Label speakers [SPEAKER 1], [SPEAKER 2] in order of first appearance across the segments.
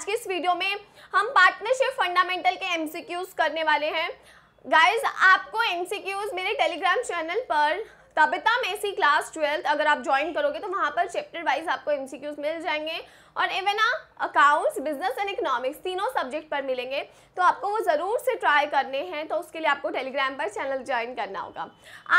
[SPEAKER 1] आज के इस वीडियो में हम पार्टनरशिप फंडामेंटल के एमसीक्यूज करने वाले हैं गाइज आपको एमसीक्यूज मेरे टेलीग्राम चैनल पर तबिता मेसी क्लास ट्वेल्थ अगर आप ज्वाइन करोगे तो वहाँ पर चैप्टर वाइज आपको एमसीक्यूज मिल जाएंगे और even accounts business and economics तीनों सब्जेक्ट पर मिलेंगे तो आपको वो ज़रूर से ट्राई करने हैं तो उसके लिए आपको टेलीग्राम पर चैनल ज्वाइन करना होगा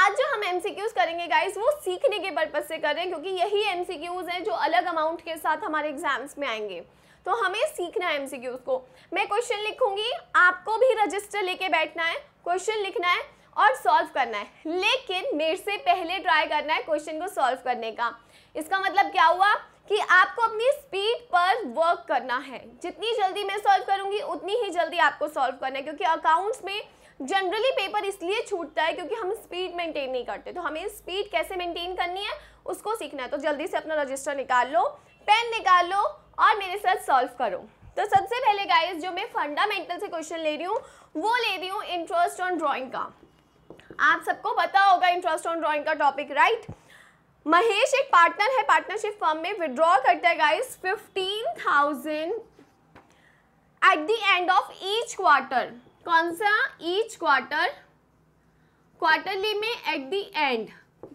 [SPEAKER 1] आज जो हम एमसीक्यूज करेंगे गाइज वो सीखने के पर्पज़ से करें क्योंकि यही एम हैं जो अलग अमाउंट के साथ हमारे एग्जाम्स में आएंगे तो हमें सीखना है एमसीक्यूज को मैं क्वेश्चन लिखूंगी आपको भी रजिस्टर लेके बैठना है क्वेश्चन लिखना है और सॉल्व करना है लेकिन मेरे से पहले ट्राई करना है क्वेश्चन को सॉल्व करने का इसका मतलब क्या हुआ कि आपको अपनी स्पीड पर वर्क करना है जितनी जल्दी मैं सॉल्व करूंगी उतनी ही जल्दी आपको सॉल्व करना है क्योंकि अकाउंट्स में जनरली पेपर इसलिए छूटता है क्योंकि हम स्पीड मेंटेन नहीं करते तो हमें स्पीड कैसे मेंटेन करनी है उसको सीखना है तो जल्दी से अपना रजिस्टर निकाल लो पेन निकाल लो सॉल्व करो तो सबसे पहले गाइस जो मैं फंडामेंटल से क्वेश्चन ले रही हूँ वो ले रही हूँ इंटरेस्ट ऑन ड्राइंग का आप सबको पता होगा इंटरेस्ट ऑन ड्राइंग का टॉपिक राइट महेश एक पार्टनर है पार्टनरशिप फर्म में विड्रॉ करता है guys fifteen thousand at the end of each quarter कौन सा ईच क्वार्टर क्वार्टरली में एट द एंड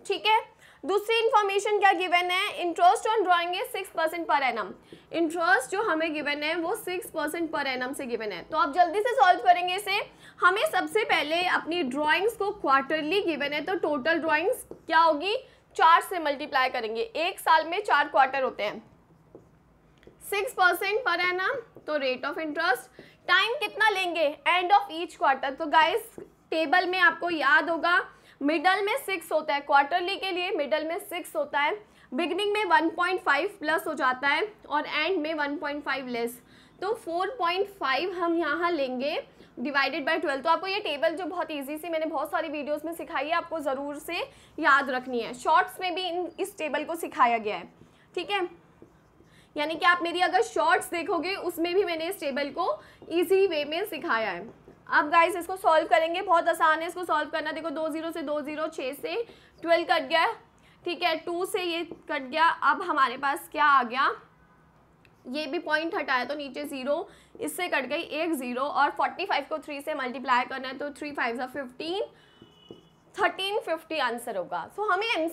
[SPEAKER 1] ठीक है दूसरी इन्फॉर्मेशन क्या गिवन है इंटरेस्ट ऑन ड्राइंग है six percent per annum interest जो हमें गिवन है वो सिक्स परसेंट पर एनम से गिवन है तो आप जल्दी से सॉल्व करेंगे इसे हमें सबसे पहले अपनी ड्राइंग्स को क्वार्टरली गिवन है तो टोटल ड्राइंग्स क्या होगी चार से मल्टीप्लाई करेंगे एक साल में चार क्वार्टर होते हैं सिक्स परसेंट पर है ना तो रेट ऑफ इंटरेस्ट टाइम कितना लेंगे एंड ऑफ ईच क्वार्टर तो गाइस टेबल में आपको याद होगा मिडल में सिक्स होता है क्वार्टरली के लिए मिडल में सिक्स होता है बिगनिंग में 1.5 प्लस हो जाता है और एंड में 1.5 लेस तो 4.5 हम यहाँ लेंगे डिवाइडेड बाय 12 तो आपको ये टेबल जो बहुत इजी सी मैंने बहुत सारी वीडियोस में सिखाई है आपको ज़रूर से याद रखनी है शॉर्ट्स में भी इन इस टेबल को सिखाया गया है ठीक है यानी कि आप मेरी अगर शॉर्ट्स देखोगे उसमें भी मैंने इस टेबल को ईजी वे में सिखाया है अब गाइस इसको सॉल्व करेंगे बहुत आसान है इसको सॉल्व करना देखो दो जीरो से दो जीरो छः से ट्वेल्व कट गया ठीक है टू से ये कट गया अब हमारे पास क्या आ गया ये भी पॉइंट हटाया तो नीचे ज़ीरो इससे कट गई एक ज़ीरो और फोर्टी फाइव को थ्री से मल्टीप्लाई करना है तो थ्री फाइव सा फिफ्टीन थर्टीन फिफ्टी आंसर होगा सो so, हमें एम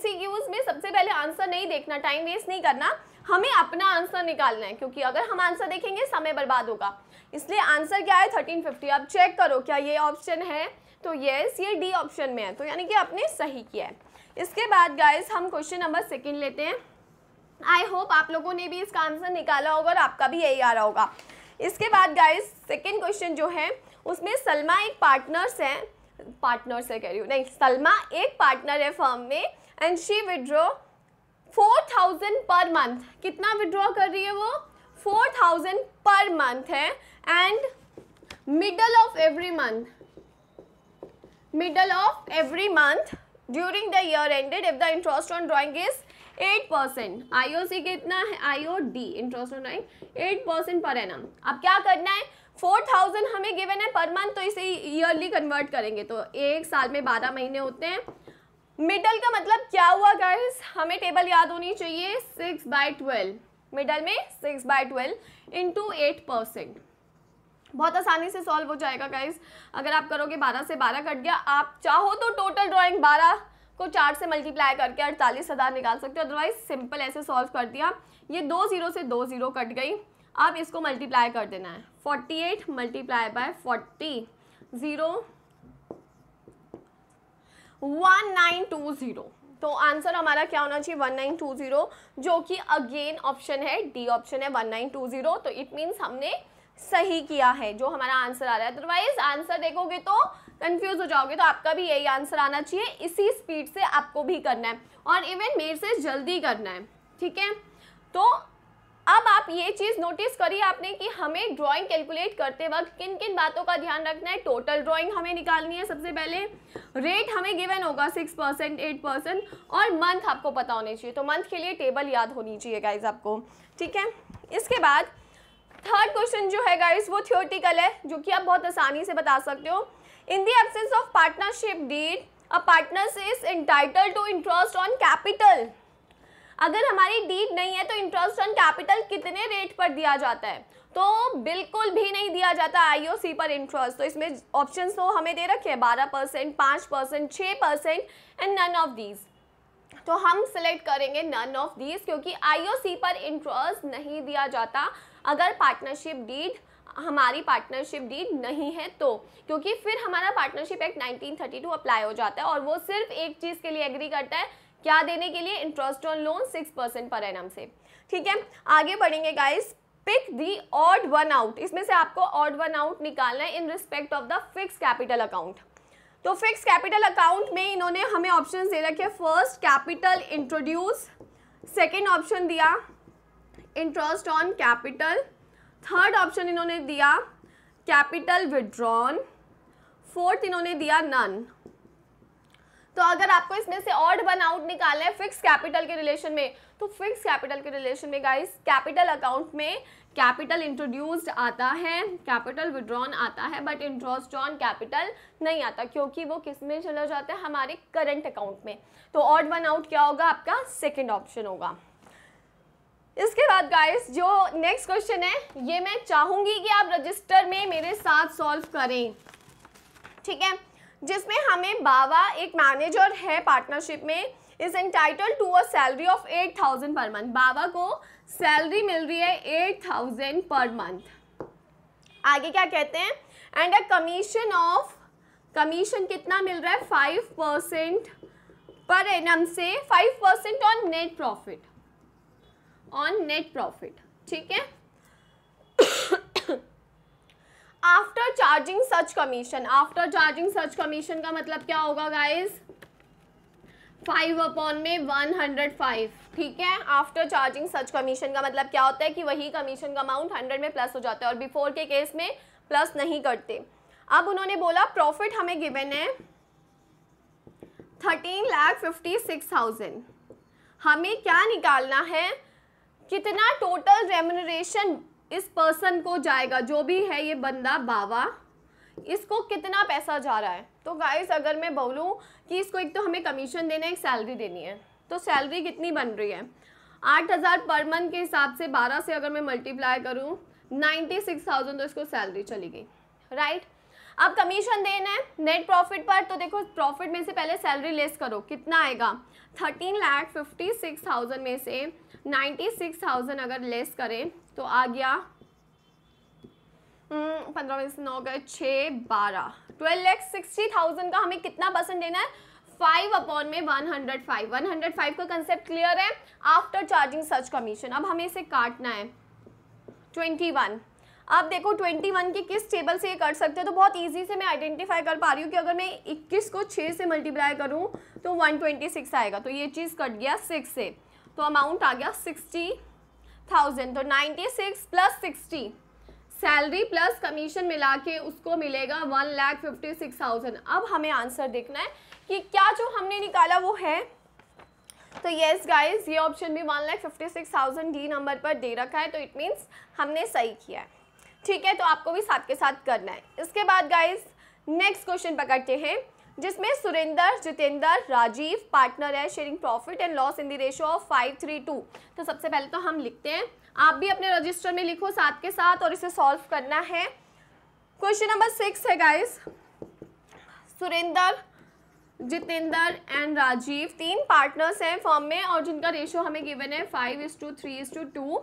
[SPEAKER 1] में सबसे पहले आंसर नहीं देखना टाइम वेस्ट नहीं करना हमें अपना आंसर निकालना है क्योंकि अगर हम आंसर देखेंगे समय बर्बाद होगा इसलिए आंसर क्या है थर्टीन फिफ्टी आप चेक करो क्या ये ऑप्शन है तो येस ये डी ऑप्शन में है तो यानी कि आपने सही किया है इसके बाद गाइस हम क्वेश्चन नंबर सेकेंड लेते हैं आई होप आप लोगों ने भी इसका आंसर निकाला होगा और आपका भी यही आ रहा होगा इसके बाद गाइस सेकेंड क्वेश्चन जो है उसमें सलमा एक पार्टनर्स है पार्टनर से कह रही हूँ नहीं सलमा एक पार्टनर है फर्म में and she withdraw four thousand per month कितना विड्रॉ कर रही है वो फोर थाउजेंड पर मंथ है and middle of every month middle of every month during the year ended if the interest on drawing is eight percent I O C कितना है I O D interest on drawing eight percent per annum अब क्या करना है four thousand हमें given है per month तो इसे ईयरली कन्वर्ट करेंगे तो एक साल में बारह महीने होते हैं मिडल का मतलब क्या हुआ गाइस हमें टेबल याद होनी चाहिए सिक्स बाय ट्वेल्व मिडल में six by twelve into eight percent बहुत आसानी से सॉल्व हो जाएगा गाइस अगर आप करोगे बारह से बारह कट गया आप चाहो तो टोटल ड्राइंग बारह को चार से मल्टीप्लाई करके अड़तालीस हज़ार निकाल सकते हो अदरवाइज सिंपल ऐसे सॉल्व कर दिया ये दो ज़ीरो से दो ज़ीरो कट गई अब इसको मल्टीप्लाई कर देना है forty eight multiply by forty zero 1920 तो आंसर हमारा क्या होना चाहिए 1920 जो कि अगेन ऑप्शन है डी ऑप्शन है 1920 तो इट मीन्स हमने सही किया है जो हमारा आंसर आ रहा है अदरवाइज आंसर देखोगे तो कंफ्यूज हो जाओगे तो आपका भी यही आंसर आना चाहिए इसी स्पीड से आपको भी करना है और इवन मेरे से जल्दी करना है ठीक है तो अब आप ये चीज़ नोटिस करिए आपने कि हमें ड्राइंग कैलकुलेट करते वक्त किन किन बातों का ध्यान रखना है टोटल ड्राइंग हमें निकालनी है सबसे पहले रेट हमें गिवन होगा सिक्स परसेंट एट परसेंट और मंथ आपको पता होने चाहिए तो मंथ के लिए टेबल याद होनी चाहिए गाइज आपको ठीक है इसके बाद थर्ड क्वेश्चन जो है गाइज वो थियोटिकल है जो कि आप बहुत आसानी से बता सकते हो in the absence of partnership deed a partner is entitled to interest on capital अगर हमारी डीड नहीं है तो इंटरेस्ट ऑन कैपिटल कितने रेट पर दिया जाता है तो बिल्कुल भी नहीं दिया जाता आईओसी पर इंटरेस्ट तो इसमें ऑप्शन तो हमें दे रखे हैं बारह परसेंट पाँच परसेंट छः percent and none of these तो हम सिलेक्ट करेंगे नन ऑफ दीज क्योंकि आईओसी पर इंटरेस्ट नहीं दिया जाता अगर पार्टनरशिप डीड हमारी पार्टनरशिप डीड नहीं है तो क्योंकि फिर हमारा पार्टनरशिप एक्ट 1932 अप्लाई हो जाता है और वो सिर्फ एक चीज़ के लिए एग्री करता है क्या देने के लिए interest on loan six percent per annum से ठीक है आगे बढ़ेंगे guys pick the odd one out इसमें से आपको ऑड वन आउट निकालना है in respect of the fix capital account तो फिक्स कैपिटल अकाउंट में इन्होंने हमें ऑप्शन दे रखे first capital introduce second option दिया interest on capital third option इन्होंने दिया कैपिटल विड्रॉन फोर्थ इन्होंने दिया नन तो अगर आपको इसमें से ऑड वन आउट निकालना है फिक्स कैपिटल के रिलेशन में तो फिक्स कैपिटल के रिलेशन में गाइस कैपिटल अकाउंट में कैपिटल इंट्रोड्यूस्ड आता है कैपिटल विड्रॉन आता है बट इंट्रोस्ट ऑन कैपिटल नहीं आता क्योंकि वो किस में चला जाता है हमारे करंट अकाउंट में तो ऑर्ड वन आउट क्या होगा आपका सेकेंड ऑप्शन होगा इसके बाद गाइस जो नेक्स्ट क्वेश्चन है ये मैं चाहूंगी कि आप रजिस्टर में मेरे साथ सॉल्व करें ठीक है जिसमें हमें बाबा एक मैनेजर है पार्टनरशिप में is entitled to a salary of eight thousand per month Baba को सैलरी मिल रही है एट थाउजेंड पर मंथ आगे क्या कहते हैं and a commission of commission कितना मिल रहा है फाइव परसेंट पर एनम से five percent on net profit on net profit ठीक है after charging such commission after charging such commission का मतलब क्या होगा गाइज फाइव अपॉन में वन हंड्रेड फाइव ठीक है आफ्टर चार्जिंग सच कमीशन का मतलब क्या होता है कि वही कमीशन का अमाउंट हंड्रेड में प्लस हो जाता है और बिफोर के केस में प्लस नहीं करते अब उन्होंने बोला प्रॉफिट हमें गिवन है thirteen lakh fifty six thousand हमें क्या निकालना है कितना टोटल रेमोनरेशन इस पर्सन को जाएगा जो भी है ये बंदा बाबा इसको कितना पैसा जा रहा है तो गाइस अगर मैं बोलूँ कि इसको एक तो हमें कमीशन देना है एक सैलरी देनी है तो सैलरी कितनी बन रही है आठ हज़ार पर मंथ के हिसाब से बारह से अगर मैं मल्टीप्लाई करूँ नाइन्टी सिक्स थाउजेंड तो इसको सैलरी चली गई राइट अब कमीशन देना है नेट प्रॉफिट पर तो देखो प्रॉफिट में से पहले सैलरी लेस करो कितना आएगा thirteen lakh fifty six thousand में से नाइन्टी सिक्स थाउजेंड अगर लेस करें तो आ गया हम्म, पंद्रह में से नौ गए छः बारह ट्वेल्व लैक्स सिक्सटी थाउजेंड का हमें कितना परसेंट देना है फाइव अपॉन में one hundred five one hundred five का कंसेप्ट क्लियर है आफ्टर चार्जिंग कमीशन अब हमें इसे काटना है ट्वेंटी वन आप देखो वन के किस टेबल से ये कर सकते हैं तो बहुत इजी से मैं आइडेंटिफाई कर पा रही हूँ कि अगर मैं इक्कीस को छह से मल्टीप्लाई करूँ तो वन ट्वेंटी सिक्स आएगा तो ये चीज़ कट गया सिक्स से तो अमाउंट आ गया सिक्सटी थाउजेंड तो ninety six plus sixty salary plus commission मिला के उसको मिलेगा one lakh fifty six thousand अब हमें आंसर देखना है कि क्या जो हमने निकाला वो है तो येस गाइज ये ऑप्शन भी one lakh fifty six thousand D number पर दे रखा है तो इट मीन्स हमने सही किया है ठीक है तो आपको भी साथ के साथ करना है इसके बाद गाइज नेक्स्ट क्वेश्चन पकड़ते हैं जिसमें सुरेंदर जितेंद्र राजीव पार्टनर है sharing profit and loss in the ratio of five three two तो सबसे पहले तो हम लिखते हैं आप भी अपने रजिस्टर में लिखो साथ के साथ और इसे सॉल्व करना है क्वेश्चन नंबर सिक्स है गाइस सुरेंदर जितेंद्र एंड राजीव तीन पार्टनर्स हैं फॉर्म में और जिनका रेशियो हमें गिवन है five is to three is to two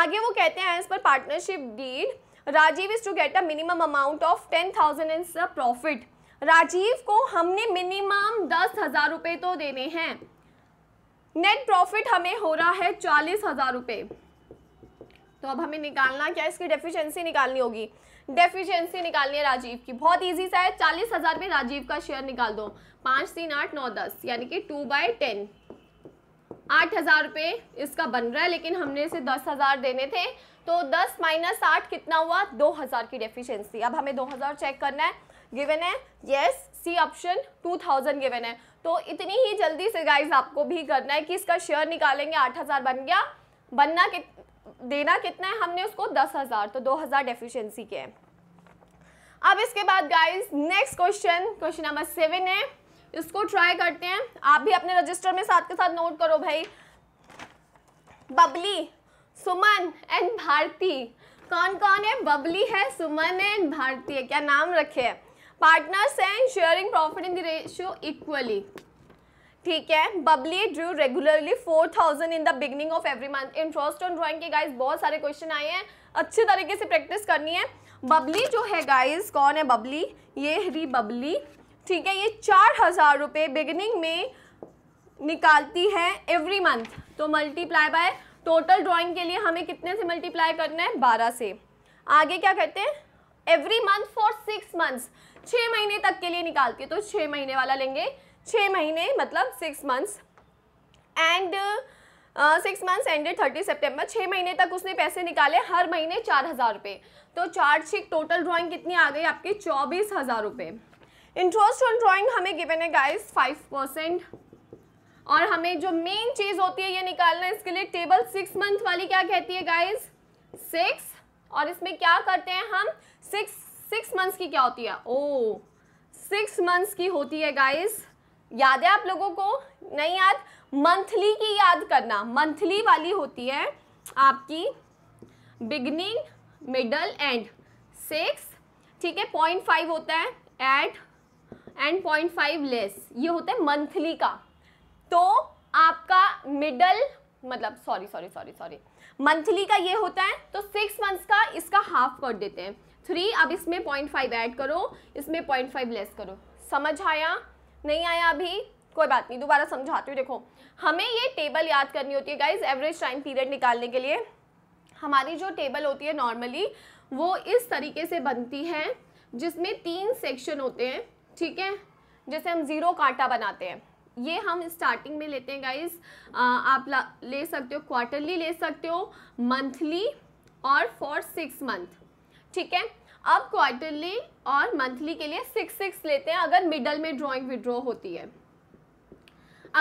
[SPEAKER 1] आगे वो कहते हैं as per partnership deed Rajiv is to get a minimum amount of ten thousand the profit Rajiv को हमने मिनिमम दस हजार रुपए तो देने हैं नेट प्रॉफिट हमें हो रहा है चालीस हजार रुपये तो अब हमें निकालना क्या इसकी डेफिशिएंसी निकालनी होगी डेफिशिएंसी निकालनी है राजीव की बहुत इजी सा है चालीस हज़ार में राजीव का शेयर निकाल दो पांच तीन आठ नौ दस यानी कि टू बाई टेन आठ हज़ार रुपये इसका बन रहा है लेकिन हमने इसे दस हज़ार देने थे तो दस माइनस आठ कितना हुआ दो हज़ार की डेफिशिएंसी अब हमें दो हज़ार चेक करना है गिवन है यस सी ऑप्शन 2000 गिवन है तो इतनी ही जल्दी से गाइज आपको भी करना है कि इसका शेयर निकालेंगे 8000 बन गया बनना कित देना कितना है हमने उसको 10000 तो 2000 डेफिशिएंसी के हैं अब इसके बाद guys next question question number seven है इसको ट्राई करते हैं आप भी अपने रजिस्टर में साथ के साथ नोट करो भाई बबली सुमन एंड भारती कौन कौन है बबली है सुमन एंड भारती है क्या नाम रखे है partners and sharing profit in the ratio equally ठीक है Babli drew regularly four thousand in the beginning of every month interest on drawing के गाइस बहुत सारे क्वेश्चन आए हैं अच्छे तरीके से प्रैक्टिस करनी है बबली जो है गाइस कौन है बबली ये हरी बबली ठीक है ये चार हज़ार रुपये बिगनिंग में निकालती है एवरी मंथ तो मल्टीप्लाई बाय टोटल ड्राइंग के लिए हमें कितने से मल्टीप्लाई करना है बारह से आगे क्या कहते हैं every month for six months छह महीने तक के लिए निकालती है तो छह महीने वाला लेंगे छह महीने मतलब six months and six months ended thirty September छः महीने तक उसने पैसे निकाले हर महीने चार हज़ार रुपये तो चार्ज शीट टोटल ड्राइंग कितनी आ गई आपकी चौबीस हज़ार रुपये इंटरेस्ट ऑन ड्राइंग हमें गिवन है गाइस फाइव परसेंट और हमें जो मेन चीज़ होती है ये निकालना है इसके लिए टेबल सिक्स मंथ वाली क्या कहती है गाइज सिक्स और इसमें क्या करते हैं हम सिक्स सिक्स मंथ्स की क्या होती है ओ सिक्स मंथ्स की होती है गाइस याद है आप लोगों को नहीं याद मंथली की याद करना मंथली वाली होती है आपकी बिगनिंग मिडल एंड सिक्स ठीक है पॉइंट फाइव होता है eight and point five less ये होता है मंथली का तो आपका मिडल मतलब sorry sorry sorry sorry monthly का ये होता है तो सिक्स मंथ्स का इसका हाफ कर देते हैं थ्री अब इसमें पॉइंट फाइव ऐड करो इसमें पॉइंट फाइव लेस करो समझ आया नहीं आया अभी कोई बात नहीं दोबारा समझाती हूँ देखो हमें ये टेबल याद करनी होती है गाइज एवरेज टाइम पीरियड निकालने के लिए हमारी जो टेबल होती है नॉर्मली वो इस तरीके से बनती है जिसमें तीन सेक्शन होते हैं ठीक है जैसे हम ज़ीरो कांटा बनाते हैं ये हम स्टार्टिंग में लेते हैं गाइज आप ले सकते हो क्वार्टरली ले सकते हो मंथली और फॉर सिक्स मंथ ठीक है अब क्वार्टरली और मंथली के लिए सिक्स सिक्स लेते हैं अगर मिडल में ड्राइंग विड्रॉ होती है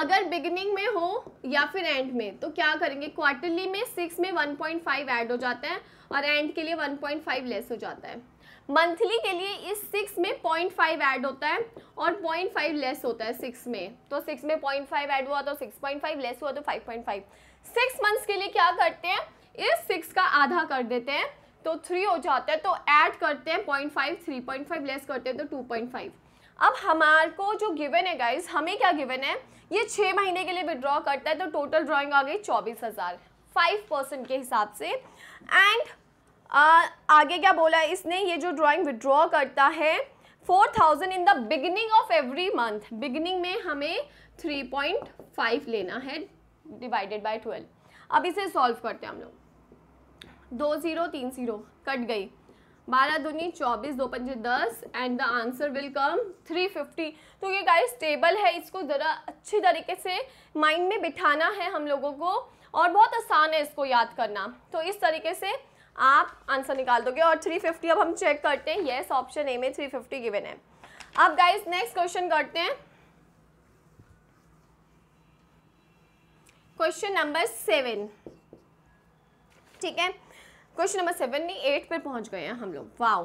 [SPEAKER 1] अगर बिगिनिंग में हो या फिर एंड में तो क्या करेंगे क्वार्टरली में सिक्स में वन पॉइंट फाइव ऐड हो जाता है और एंड के लिए वन पॉइंट फाइव लेस हो जाता है मंथली के लिए इस सिक्स में पॉइंट फाइव ऐड होता है और पॉइंट फाइव लेस होता है सिक्स में तो सिक्स में पॉइंट फाइव ऐड हुआ तो सिक्स पॉइंट फाइव लेस हुआ तो five point five six months के लिए क्या करते हैं इस सिक्स का आधा कर देते हैं तो थ्री हो जाता है तो ऐड करते हैं point five three point five less करते हैं तो टू पॉइंट फाइव अब हमारे को जो गिवन है गाइज हमें क्या गिवन है ये छः महीने के लिए विड्रॉ करता है तो टोटल ड्राॅइंग आ गई चौबीस हज़ार फाइव परसेंट के हिसाब से एंड आगे क्या बोला है इसने ये जो ड्राॅइंग विड्रॉ करता है four thousand in the beginning of every month beginning में हमें थ्री पॉइंट फाइव लेना है डिवाइडेड बाई ट्वेल्व अब इसे सॉल्व करते हैं हम लोग दो ज़ीरो तीन ज़ीरो कट गई बारह दुनी चौबीस दो पंजे दस and the answer will come three fifty तो ये गाइस टेबल है इसको ज़रा अच्छी तरीके से माइंड में बिठाना है हम लोगों को और बहुत आसान है इसको याद करना तो इस तरीके से आप आंसर निकाल दोगे और 350 अब हम चेक करते हैं येस ऑप्शन ए में 350 गिवन है अब गाइस नेक्स्ट क्वेश्चन करते हैं क्वेश्चन नंबर सेवन ठीक है क्वेश्चन नंबर नहीं एट पर पहुंच गए हैं हम लोग wow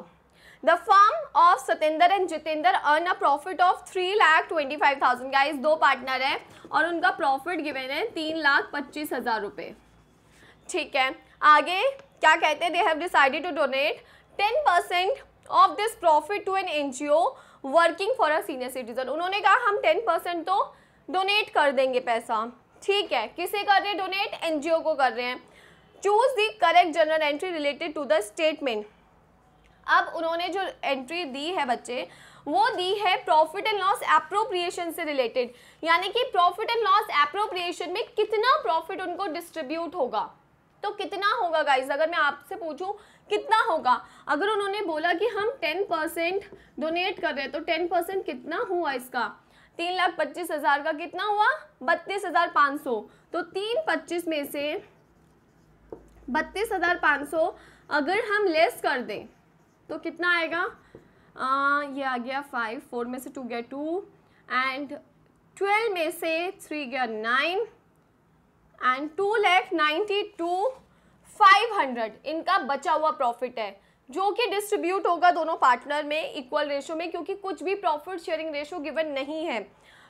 [SPEAKER 1] the firm of Satendra and Jitendra earn a profit of three lakh twenty five thousand guys दो पार्टनर हैं और उनका प्रॉफिट गिवेन है तीन लाख पच्चीस हज़ार रुपये ठीक है आगे क्या कहते हैं they have decided to donate ten percent of this profit to an N G O working for a senior citizen उन्होंने कहा हम टेन परसेंट तो डोनेट कर देंगे पैसा ठीक है किसे कर रहे हैं डोनेट एन जी ओ को कर रहे हैं choose the correct journal entry related to the statement अब उन्होंने जो एंट्री दी है बच्चे वो दी है प्रॉफिट एंड लॉस अप्रोप्रिएशन से रिलेटेड यानी कि प्रॉफिट एंड लॉस अप्रोप्रिएशन में कितना प्रॉफिट उनको डिस्ट्रीब्यूट होगा तो कितना होगा गाइज अगर मैं आपसे पूछूं कितना होगा अगर उन्होंने बोला कि हम टेन परसेंट डोनेट कर रहे हैं तो टेन परसेंट कितना हुआ इसका तीन लाख पच्चीस हज़ार का कितना हुआ बत्तीस हज़ार पाँच सौ तो तीन पच्चीस में से बत्तीस हज़ार पाँच सौ अगर हम लेस कर दें तो कितना आएगा आ, ये आ गया फाइव फोर में से टू गया टू एंड ट्वेल्व में से थ्री गया nine and two lakh ninety two five hundred इनका बचा हुआ प्रॉफिट है जो कि डिस्ट्रीब्यूट होगा दोनों पार्टनर में इक्वल रेशो में क्योंकि कुछ भी प्रॉफिट शेयरिंग रेशो गिवन नहीं है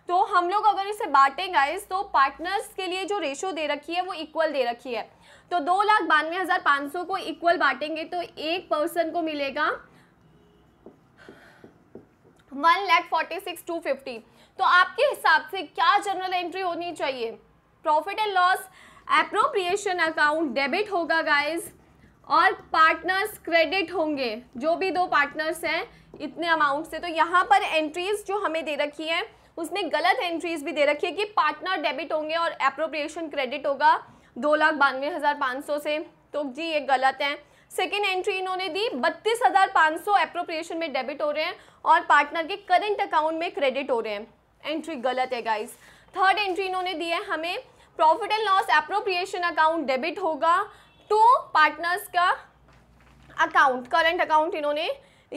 [SPEAKER 1] तो हम लोग अगर इसे बांटेंगे तो पार्टनर्स के लिए जो रेशो दे रखी है वो इक्वल दे रखी है तो दो लाख बानवे हज़ार पाँच सौ को इक्वल बांटेंगे तो एक पर्सन को मिलेगा one lakh forty six two fifty तो आपके हिसाब से क्या जनरल एंट्री होनी चाहिए profit and loss appropriation account debit होगा गाइज और पार्टनर्स क्रेडिट होंगे जो भी दो पार्टनर्स हैं इतने अमाउंट से तो यहाँ पर एंट्रीज जो हमें दे रखी हैं उसने गलत एंट्रीज भी दे रखी है कि पार्टनर डेबिट होंगे और अप्रोप्रिएशन क्रेडिट होगा दो लाख बानवे हज़ार पाँच सौ से तो जी ये गलत है सेकेंड एंट्री इन्होंने दी बत्तीस हज़ार पाँच सौ अप्रोप्रिएशन में डेबिट हो रहे हैं और पार्टनर के करेंट अकाउंट में क्रेडिट हो रहे हैं एंट्री गलत है गाइज थर्ड एंट्री इन्होंने दी है हमें profit and loss appropriation account debit होगा टू पार्टनर्स का अकाउंट करेंट अकाउंट इन्होंने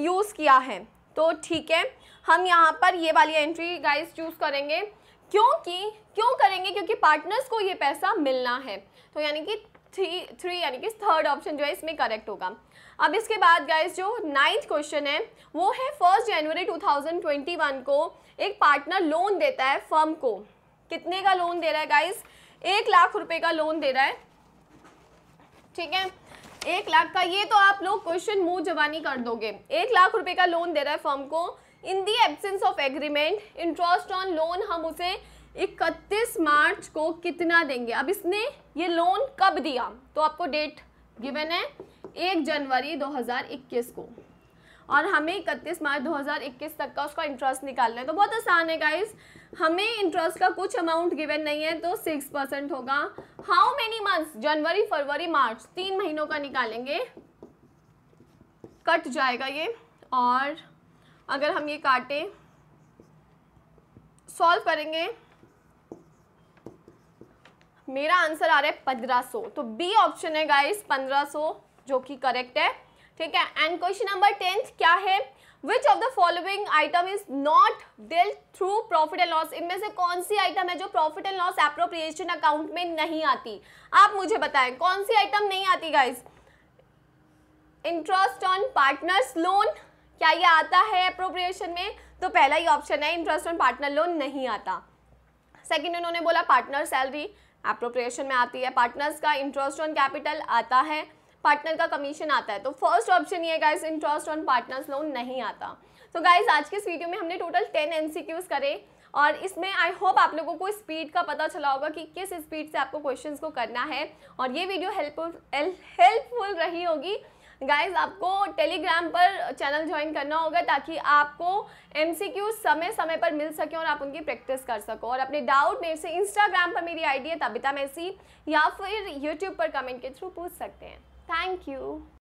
[SPEAKER 1] यूज़ किया है तो ठीक है हम यहाँ पर ये वाली एंट्री गाइस चूज़ करेंगे क्योंकि क्यों करेंगे क्योंकि पार्टनर्स को ये पैसा मिलना है तो यानी कि थ्री थ्री यानी कि थर्ड ऑप्शन जो है इसमें करेक्ट होगा अब इसके बाद गाइज जो नाइन्थ क्वेश्चन है वो है फर्स्ट जनवरी 2021 को एक पार्टनर लोन देता है फर्म को कितने का लोन दे रहा है गाइज एक लाख रुपए का लोन दे रहा है ठीक है एक लाख का ये तो आप लोग क्वेश्चन मुंह जवानी कर दोगे एक लाख रुपए का लोन दे रहा है फर्म को in the absence of agreement interest on loan हम उसे 31 मार्च को कितना देंगे अब इसने ये लोन कब दिया तो आपको डेट गिवन है एक जनवरी 2021 को और हमें इकतीस मार्च 2021 तक का उसका इंटरेस्ट निकालना है तो बहुत आसान है गाइज हमें इंटरेस्ट का कुछ अमाउंट गिवन नहीं है तो सिक्स परसेंट होगा हाउ मेनी मंथ्स जनवरी फरवरी मार्च तीन महीनों का निकालेंगे कट जाएगा ये और अगर हम ये काटें सॉल्व करेंगे मेरा आंसर आ रहा है पंद्रह सौ तो बी ऑप्शन है गाइस पंद्रह सौ जो कि करेक्ट है ठीक है एंड क्वेश्चन नंबर टेंथ क्या है which of the following item is not dealt through profit and loss इनमें से कौन सी आइटम है जो profit and loss appropriation account में नहीं आती आप मुझे बताएं कौन सी आइटम नहीं आती guys interest on partners loan क्या ये आता है अप्रोप्रिएशन में तो पहला ही ऑप्शन है इंटरेस्ट ऑन पार्टनर लोन नहीं आता सेकंड उन्होंने बोला पार्टनर सैलरी अप्रोप्रिएशन में आती है पार्टनर्स का इंटरेस्ट ऑन कैपिटल आता है पार्टनर का कमीशन आता है तो फर्स्ट ऑप्शन ये guys interest on partners loan नहीं आता तो so आज के इस वीडियो में हमने टोटल टेन एन करे और इसमें आई होप आप लोगों को स्पीड का पता चला होगा कि किस स्पीड से आपको क्वेश्चंस को करना है और ये वीडियो हेल्पफुल हेल्पफुल रही होगी गाइज आपको टेलीग्राम पर चैनल ज्वाइन करना होगा ताकि आपको एम समय समय पर मिल सके और आप उनकी प्रैक्टिस कर सको और अपने डाउट मेरे से इंस्टाग्राम पर मेरी आईडी है तबिता मैसी या फिर यूट्यूब पर कमेंट के थ्रू पूछ सकते हैं थैंक यू